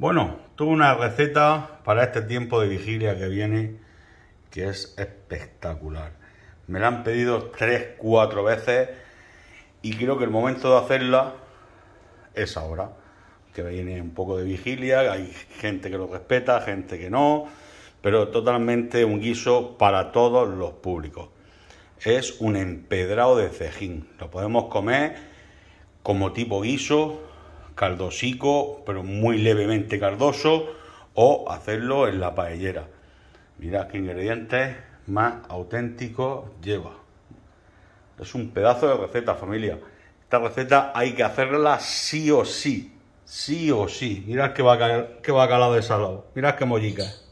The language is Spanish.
Bueno, tuve una receta para este tiempo de vigilia que viene que es espectacular. Me la han pedido 3, 4 veces y creo que el momento de hacerla es ahora. Que viene un poco de vigilia, hay gente que lo respeta, gente que no, pero totalmente un guiso para todos los públicos. Es un empedrado de cejín, lo podemos comer como tipo guiso, caldosico, pero muy levemente cardoso, o hacerlo en la paellera. Mirad qué ingredientes más auténticos lleva. Es un pedazo de receta, familia. Esta receta hay que hacerla sí o sí. Sí o sí. Mirad que va, va calado de salado. Mirad qué mollica.